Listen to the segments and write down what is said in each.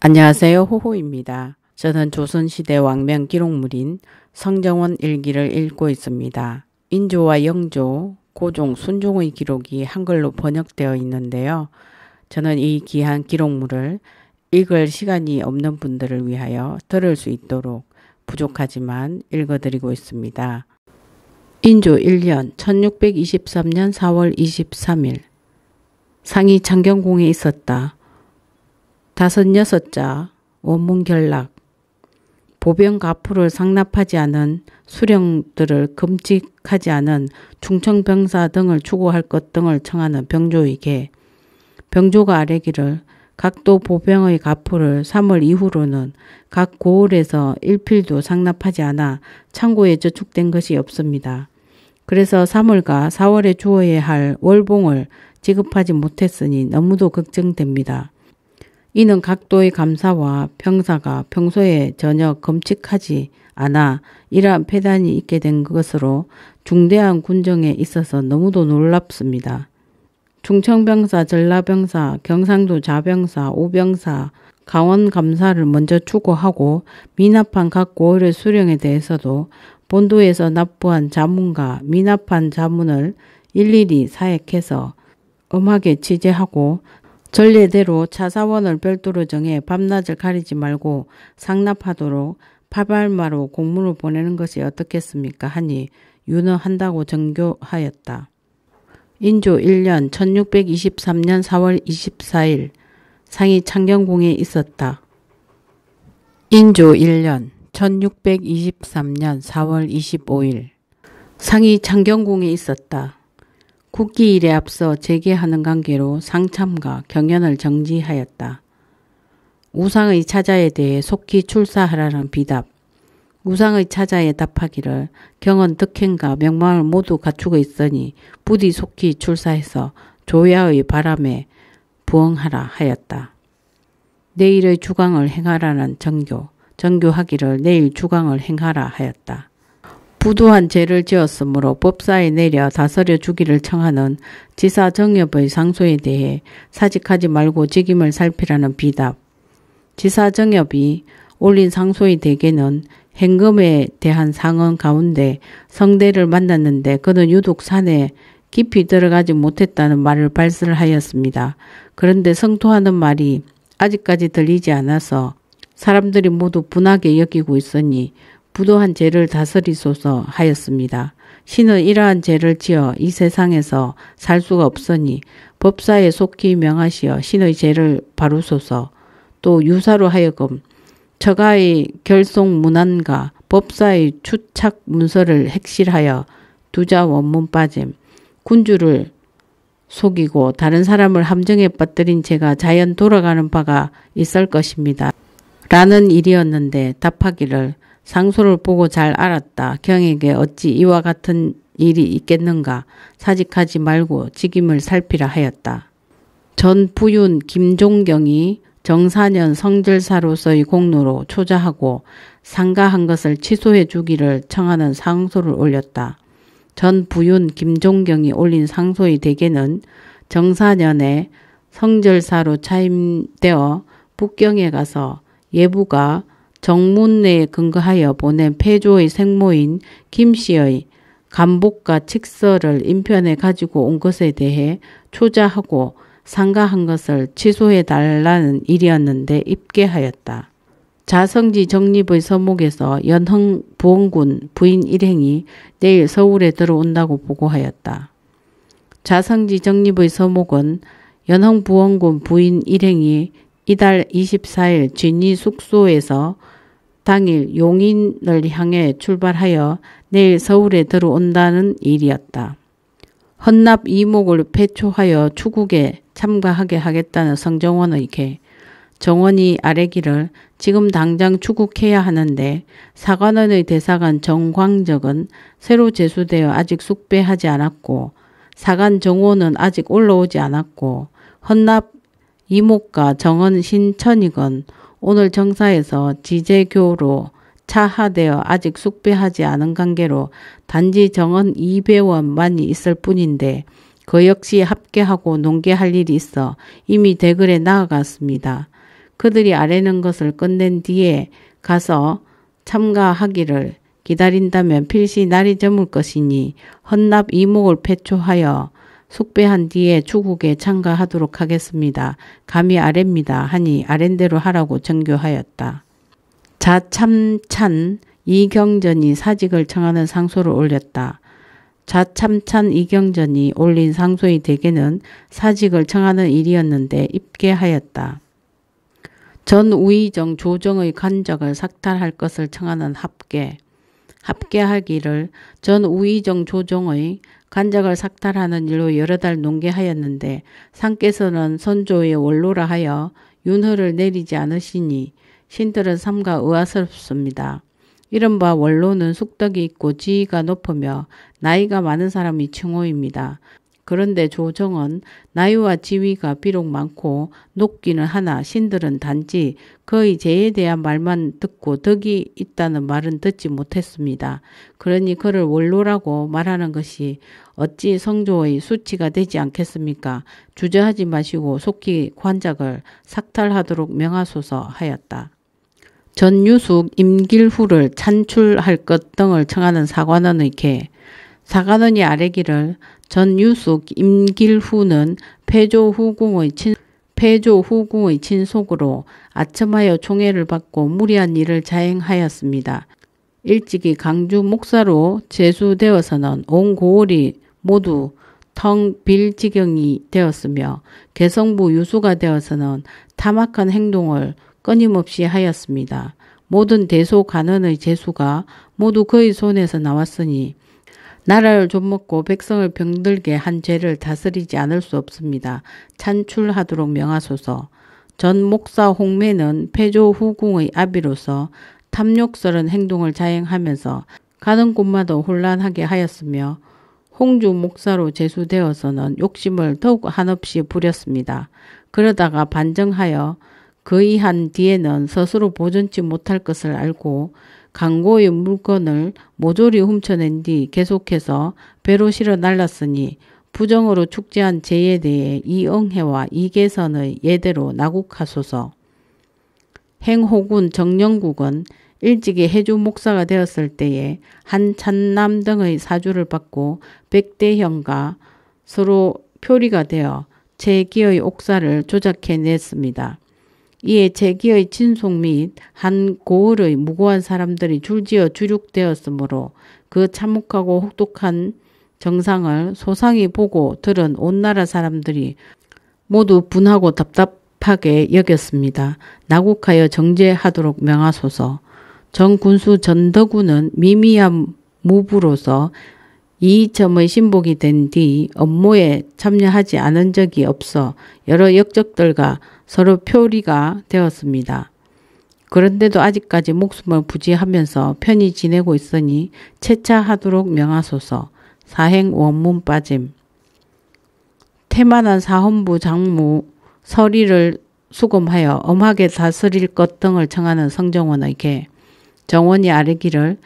안녕하세요. 호호입니다. 저는 조선시대 왕명 기록물인 성정원 일기를 읽고 있습니다. 인조와 영조, 고종, 순종의 기록이 한글로 번역되어 있는데요. 저는 이 귀한 기록물을 읽을 시간이 없는 분들을 위하여 들을 수 있도록 부족하지만 읽어드리고 있습니다. 인조 1년 1623년 4월 23일 상이 창경궁에 있었다. 다섯 여섯자 원문결락 보병가포를 상납하지 않은 수령들을 금칙하지 않은 충청병사 등을 추구할 것 등을 청하는 병조에게 병조가 아래기를 각도 보병의 가포를 3월 이후로는 각 고을에서 일필도 상납하지 않아 창고에 저축된 것이 없습니다. 그래서 3월과 4월에 주어야 할 월봉을 지급하지 못했으니 너무도 걱정됩니다. 이는 각도의 감사와 평사가 평소에 전혀 검칙하지 않아 이러한 폐단이 있게 된 것으로 중대한 군정에 있어서 너무도 놀랍습니다. 충청병사, 전라병사, 경상도 자병사, 우병사 강원감사를 먼저 추구하고 미납한 각 고을의 수령에 대해서도 본도에서 납부한 자문과 미납한 자문을 일일이 사액해서 엄하게 취재하고 전례대로 차사원을 별도로 정해 밤낮을 가리지 말고 상납하도록 파발마로 공문을 보내는 것이 어떻겠습니까 하니 유언한다고 정교하였다. 인조 1년 1623년 4월 24일 상이 창경궁에 있었다. 인조 1년 1623년 4월 25일 상이 창경궁에 있었다. 국기일에 앞서 재개하는 관계로 상참과 경연을 정지하였다. 우상의 차자에 대해 속히 출사하라는 비답. 우상의 차자에 답하기를 경은 득행과 명망을 모두 갖추고 있으니 부디 속히 출사해서 조야의 바람에 부응하라 하였다. 내일의 주강을 행하라는 정교, 정교하기를 내일 주강을 행하라 하였다. 부도한 죄를 지었으므로 법사에 내려 다스려 주기를 청하는 지사 정협의 상소에 대해 사직하지 말고 직임을 살피라는 비답. 지사 정협이 올린 상소의 대개는 행금에 대한 상언 가운데 성대를 만났는데 그는 유독 산에 깊이 들어가지 못했다는 말을 발설을 하였습니다. 그런데 성토하는 말이 아직까지 들리지 않아서 사람들이 모두 분하게 여기고 있으니 부도한 죄를 다스리소서 하였습니다. 신은 이러한 죄를 지어 이 세상에서 살 수가 없으니 법사에 속히 명하시어 신의 죄를 바루소서 또 유사로 하여금 처가의 결속 문안과 법사의 추착 문서를 핵실하여 두자 원문 빠짐 군주를 속이고 다른 사람을 함정에 빠뜨린 제가 자연 돌아가는 바가 있을 것입니다. 라는 일이었는데 답하기를 상소를 보고 잘 알았다. 경에게 어찌 이와 같은 일이 있겠는가. 사직하지 말고 직임을 살피라 하였다. 전 부윤 김종경이 정사년 성질사로서의 공로로 초자하고 상가한 것을 취소해 주기를 청하는 상소를 올렸다. 전 부윤 김종경이 올린 상소의 대개는 정사년에 성절사로 차임되어 북경에 가서 예부가 정문내에 근거하여 보낸 폐조의 생모인 김 씨의 간복과 칙서를 인편에 가지고 온 것에 대해 초자하고 상가한 것을 취소해 달라는 일이었는데 입계하였다. 자성지 정립의 서목에서 연흥 부원군 부인 일행이 내일 서울에 들어온다고 보고하였다. 자성지 정립의 서목은 연흥 부원군 부인 일행이 이달 24일 진이 숙소에서 당일 용인을 향해 출발하여 내일 서울에 들어온다는 일이었다. 헌납 이목을 폐초하여 추국에 참가하게 하겠다는 성정원의 게 정원이 아래기를 지금 당장 추국해야 하는데 사관원의 대사관 정광적은 새로 제수되어 아직 숙배하지 않았고 사관 정원은 아직 올라오지 않았고 헌납 이목과 정원 신천이건 오늘 정사에서 지제교로 차하되어 아직 숙배하지 않은 관계로 단지 정원 2배원만이 있을 뿐인데 그 역시 합계하고 농계할 일이 있어 이미 대글에 나아갔습니다. 그들이 아래는 것을 끝낸 뒤에 가서 참가하기를 기다린다면 필시 날이 저물 것이니 헌납 이목을 패초하여 숙배한 뒤에 추국에 참가하도록 하겠습니다. 감히 아랩니다 하니 아랜대로 하라고 정교하였다. 자참찬 이경전이 사직을 청하는 상소를 올렸다. 자참찬 이경전이 올린 상소의 대개는 사직을 청하는 일이었는데 입계하였다. 전 우의정 조정의 간적을 삭탈할 것을 청하는 합계. 합계하기를 전 우의정 조정의 간장을 삭탈하는 일로 여러 달 농계하였는데 상께서는 선조의 원로라 하여 윤허를 내리지 않으시니 신들은 삼가 의아스럽습니다. 이른바 원로는 숙덕이 있고 지위가 높으며 나이가 많은 사람이 칭호입니다. 그런데 조정은 나이와 지위가 비록 많고 높기는 하나 신들은 단지 거의 죄에 대한 말만 듣고 덕이 있다는 말은 듣지 못했습니다. 그러니 그를 원로라고 말하는 것이 어찌 성조의 수치가 되지 않겠습니까? 주저하지 마시고 속히 관작을 삭탈하도록 명하소서 하였다. 전유숙 임길후를 찬출할 것 등을 청하는 사관원의 개 사관원이 아래기를 전 유숙 임길후는 폐조 후궁의 친 패조 후궁의 친속으로 아첨하여 총애를 받고 무리한 일을 자행하였습니다. 일찍이 강주 목사로 제수되어서는 온 고을이 모두 텅 빌 지경이 되었으며 개성부 유수가 되어서는 탐악한 행동을 끊임없이 하였습니다. 모든 대소 간원의 재수가 모두 그의 손에서 나왔으니 나라를 좀먹고 백성을 병들게 한 죄를 다스리지 않을 수 없습니다. 찬출하도록 명하소서. 전 목사 홍매는 폐조 후궁의 아비로서 탐욕스런 행동을 자행하면서 가는 곳마다 혼란하게 하였으며 홍주 목사로 제수되어서는 욕심을 더욱 한없이 부렸습니다. 그러다가 반정하여 그이한 뒤에는 스스로 보존치 못할 것을 알고 광고의 물건을 모조리 훔쳐낸 뒤 계속해서 배로 실어 날랐으니 부정으로 축제한 죄에 대해 이응해와 이계선의 예대로 나국하소서. 행호군 정령국은 일찍이 해주 목사가 되었을 때에 한 찬남 등의 사주를 받고 백대형과 서로 표리가 되어 제기의 옥사를 조작해냈습니다. 이에 제기의 친속 및 한 고을의 무고한 사람들이 줄지어 주륙되었으므로 그 참혹하고 혹독한 정상을 소상히 보고 들은 온 나라 사람들이 모두 분하고 답답하게 여겼습니다. 나국하여 정제하도록 명하소서. 정 군수 전덕우는 미미한 무부로서 이 점의 신복이 된 뒤 업무에 참여하지 않은 적이 없어 여러 역적들과 서로 표리가 되었습니다. 그런데도 아직까지 목숨을 부지하면서 편히 지내고 있으니 채차하도록 명하소서 사행 원문 빠짐 태만한 사헌부 장무 서리를 수금하여 엄하게 다스릴 것 등을 청하는 성정원에게 정원이 아르기를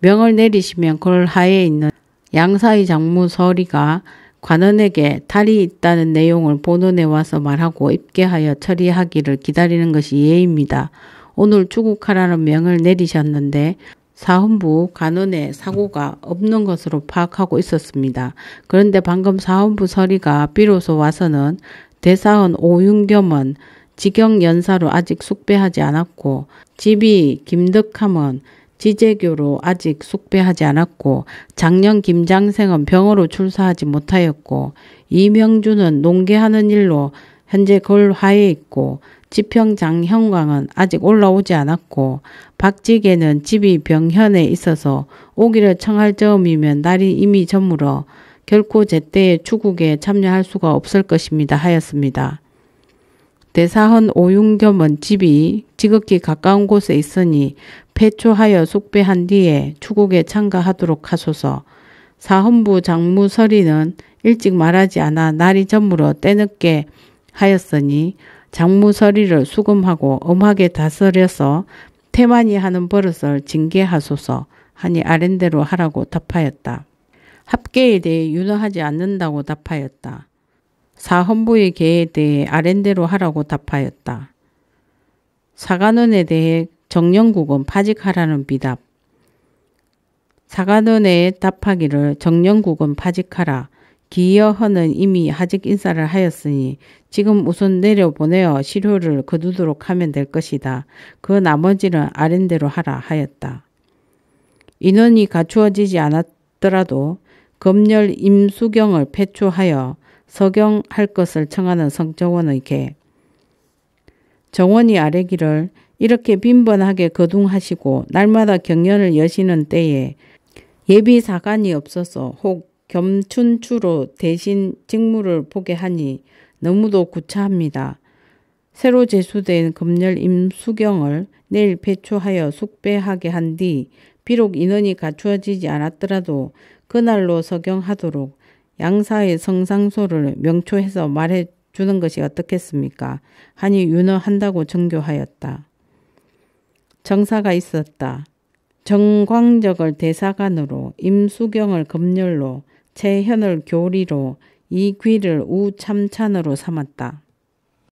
명을 내리시면 그 하에 있는 양사의 장모 서리가 관원에게 탈이 있다는 내용을 본원에 와서 말하고 입계하여 처리하기를 기다리는 것이 예입니다. 오늘 추국하라는 명을 내리셨는데 사헌부 관원에 사고가 없는 것으로 파악하고 있었습니다. 그런데 방금 사헌부 서리가 비로소 와서는 대사헌 오윤겸은 직영 연사로 아직 숙배하지 않았고 집이 김덕함은 지재교로 아직 숙배하지 않았고 작년 김장생은 병으로 출사하지 못하였고 이명주는 농계하는 일로 현재 걸화에 있고 지평장 형광은 아직 올라오지 않았고 박지계는 집이 병현에 있어서 오기를 청할 점이면 날이 이미 저물어 결코 제때의 추국에 참여할 수가 없을 것입니다 하였습니다. 대사헌 오윤겸 원집이 지극히 가까운 곳에 있으니 패초하여 숙배한 뒤에 추국에 참가하도록 하소서. 사헌부 장무 서리는 일찍 말하지 않아 날이 저물어 때늦게 하였으니 장무 서리를 수금하고 엄하게 다스려서 태만이 하는 버릇을 징계하소서 하니 아랜대로 하라고 답하였다. 합계에 대해 윤허하지 않는다고 답하였다. 사헌부의 계에 대해 아랜대로 하라고 답하였다. 사관원에 대해 정령국은 파직하라는 비답. 사관원에 답하기를 정령국은 파직하라. 기여헌은 이미 하직 인사를 하였으니 지금 우선 내려보내어 시효를 거두도록 하면 될 것이다. 그 나머지는 아랜대로 하라 하였다. 인원이 갖추어지지 않았더라도 검열 임수경을 폐초하여 서경할 것을 청하는 성정원에게 정원이 아래기를 이렇게 빈번하게 거둥하시고 날마다 경연을 여시는 때에 예비 사관이 없어서 혹 겸춘추로 대신 직무를 보게 하니 너무도 구차합니다. 새로 제수된 금열 임수경을 내일 배추하여 숙배하게 한 뒤 비록 인원이 갖추어지지 않았더라도 그날로 서경하도록 양사의 성상소를 명초해서 말해 주는 것이 어떻겠습니까? 하니 윤어한다고 정교하였다. 정사가 있었다. 정광적을 대사관으로, 임수경을 검열로, 최현을 교리로, 이귀를 우참찬으로 삼았다.